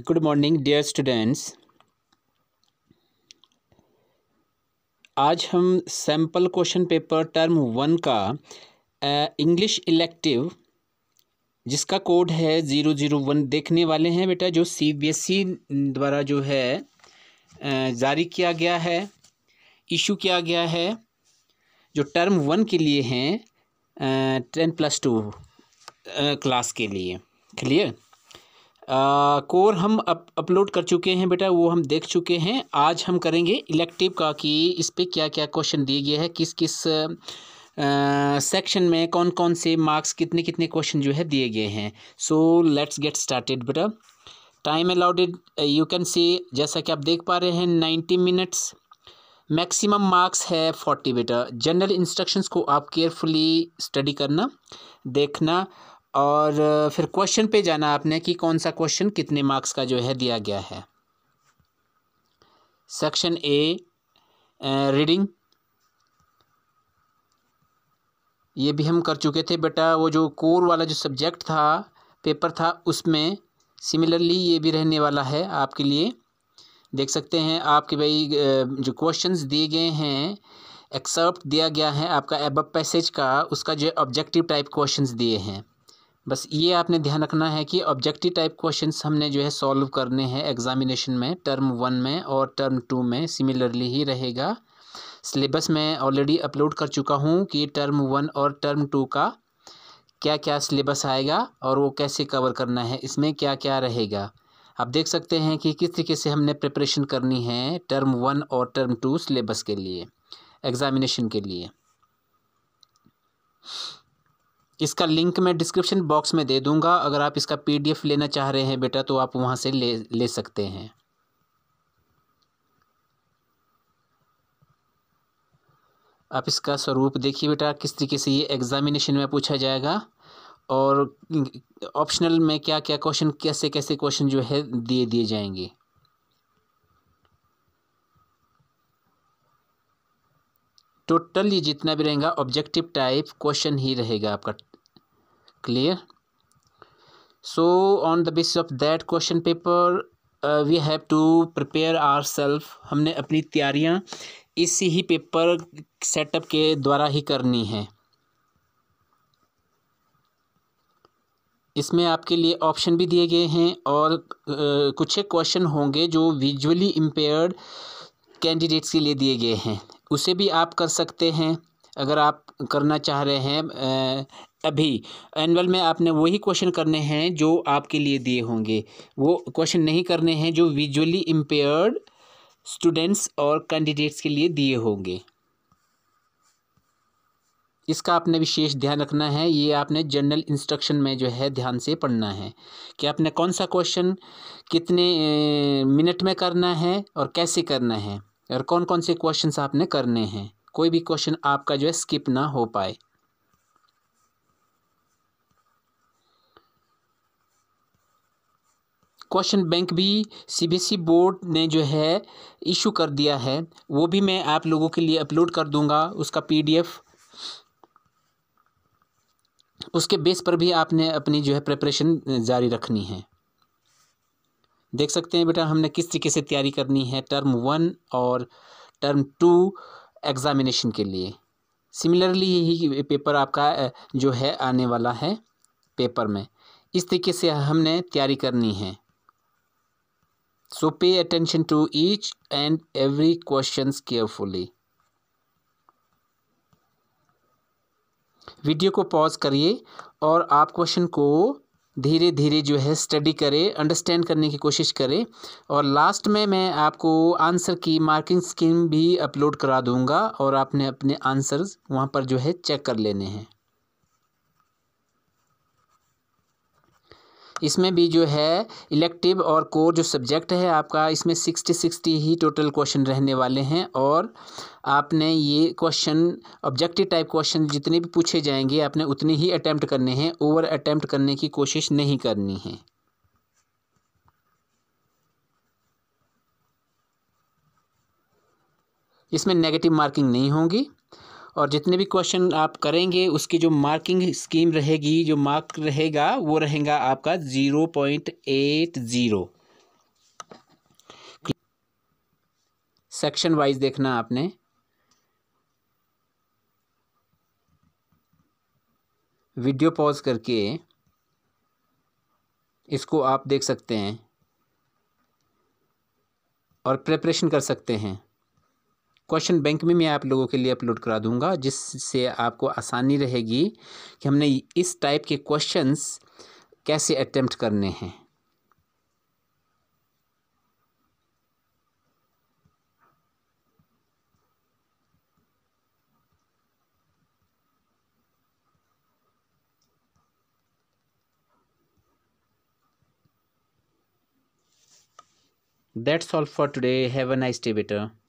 Good morning dear students आज हम sample question paper term one का इंग्लिश uh, इलेक्टिव जिसका कोड है ज़ीरो ज़ीरो वन देखने वाले हैं बेटा जो सी बी एस ई द्वारा जो है uh, जारी किया गया है इशू किया गया है जो टर्म वन के लिए हैं टेन प्लस टू क्लास के लिए क्लियर कोर हम अप अपलोड कर चुके हैं बेटा वो हम देख चुके हैं आज हम करेंगे इलेक्टिव का कि इस पर क्या क्या क्वेश्चन दिए गए हैं किस किस सेक्शन में कौन कौन से मार्क्स कितने कितने क्वेश्चन जो है दिए गए हैं सो लेट्स गेट स्टार्टेड बेटा time allowed you can see जैसा कि आप देख पा रहे हैं नाइन्टी मिनट्स मैक्सिमम मार्क्स है फोर्टी बेटा जनरल इंस्ट्रक्शंस को आप केयरफुली स्टडी करना देखना और फिर क्वेश्चन पे जाना आपने कि कौन सा क्वेश्चन कितने मार्क्स का जो है दिया गया है सेक्शन ए रीडिंग ये भी हम कर चुके थे बेटा वो जो कोर वाला जो सब्जेक्ट था पेपर था उसमें सिमिलरली ये भी रहने वाला है आपके लिए देख सकते हैं आपके भाई जो क्वेश्चंस दिए गए हैं एक्सर्प्ट दिया गया है आपका एबब पैसेज का उसका जो ऑब्जेक्टिव टाइप क्वेश्चंस दिए हैं बस ये आपने ध्यान रखना है कि ऑब्जेक्टिव टाइप क्वेश्चंस हमने जो है सॉल्व करने हैं एग्जामिनेशन में टर्म वन में और टर्म टू में सिमिलरली ही रहेगा सिलेबस मैं ऑलरेडी अपलोड कर चुका हूँ कि टर्म वन और टर्म टू का क्या क्या सिलेबस आएगा और वो कैसे कवर करना है इसमें क्या क्या रहेगा आप देख सकते हैं कि किस तरीके से हमने प्रिपरेशन करनी है टर्म वन और टर्म टू सिलेबस के लिए एग्ज़ामिनेशन के लिए इसका लिंक मैं डिस्क्रिप्शन बॉक्स में दे दूंगा अगर आप इसका पीडीएफ लेना चाह रहे हैं बेटा तो आप वहां से ले ले सकते हैं आप इसका स्वरूप देखिए बेटा किस तरीके से ये एग्ज़ामिनेशन में पूछा जाएगा और ऑप्शनल में क्या क्या क्वेश्चन कैसे कैसे क्वेश्चन जो है दिए दिए जाएंगे टोटल ये जितना भी रहेगा ऑब्जेक्टिव टाइप क्वेश्चन ही रहेगा आपका clear so on the basis of that question paper uh, we have to prepare ourselves हमने अपनी तैयारियाँ इसी ही पेपर सेटअप के द्वारा ही करनी है इसमें आपके लिए ऑप्शन भी दिए गए हैं और आ, uh, कुछ एक क्वेश्चन होंगे जो विजुअली इम्पेयर्ड कैंडिडेट्स के लिए दिए गए हैं उसे भी आप कर सकते हैं अगर आप करना चाह रहे हैं uh, अभी एनुअल में आपने वही क्वेश्चन करने हैं जो आपके लिए दिए होंगे वो क्वेश्चन नहीं करने हैं जो विजुअली इम्पेयर्ड स्टूडेंट्स और कैंडिडेट्स के लिए दिए होंगे इसका आपने विशेष ध्यान रखना है ये आपने जनरल इंस्ट्रक्शन में जो है ध्यान से पढ़ना है कि आपने कौन सा क्वेश्चन कितने मिनट में करना है और कैसे करना है और कौन कौन से क्वेश्चंस आपने करने हैं कोई भी क्वेश्चन आपका जो है स्किप ना हो पाए क्वेश्चन बैंक भी सीबीएसई e बोर्ड ने जो है इशू कर दिया है वो भी मैं आप लोगों के लिए अपलोड कर दूंगा उसका पीडीएफ उसके बेस पर भी आपने अपनी जो है प्रिपरेशन जारी रखनी है देख सकते हैं बेटा हमने किस तरीके से तैयारी करनी है टर्म वन और टर्म टू एग्ज़ामिनेशन के लिए सिमिलरली यही पेपर आपका जो है आने वाला है पेपर में इस तरीके से हमने तैयारी करनी है So pay attention to each and every questions carefully. Video को पॉज करिए और आप क्वेश्चन को धीरे धीरे जो है स्टडी करें अंडरस्टैंड करने की कोशिश करें और लास्ट में मैं आपको आंसर की मार्किंग स्कीम भी अपलोड करा दूंगा और आपने अपने आंसर्स वहाँ पर जो है चेक कर लेने हैं इसमें भी जो है इलेक्टिव और कोर जो सब्जेक्ट है आपका इसमें सिक्सटी सिक्सटी ही टोटल क्वेश्चन रहने वाले हैं और आपने ये क्वेश्चन ऑब्जेक्टिव टाइप क्वेश्चन जितने भी पूछे जाएंगे आपने उतने ही अटैम्प्ट करने हैं ओवर अटैम्प्ट करने की कोशिश नहीं करनी है इसमें नेगेटिव मार्किंग नहीं होगी और जितने भी क्वेश्चन आप करेंगे उसकी जो मार्किंग स्कीम रहेगी जो मार्क रहेगा वो रहेगा आपका zero point eight zero section wise देखना आपने वीडियो पॉज करके इसको आप देख सकते हैं और प्रिपरेशन कर सकते हैं क्वेश्चन बैंक में मैं आप लोगों के लिए अपलोड करा दूंगा जिससे आपको आसानी रहेगी कि हमने इस टाइप के क्वेश्चंस कैसे अटेम्प्ट करने हैं that's all for today have a nice day better.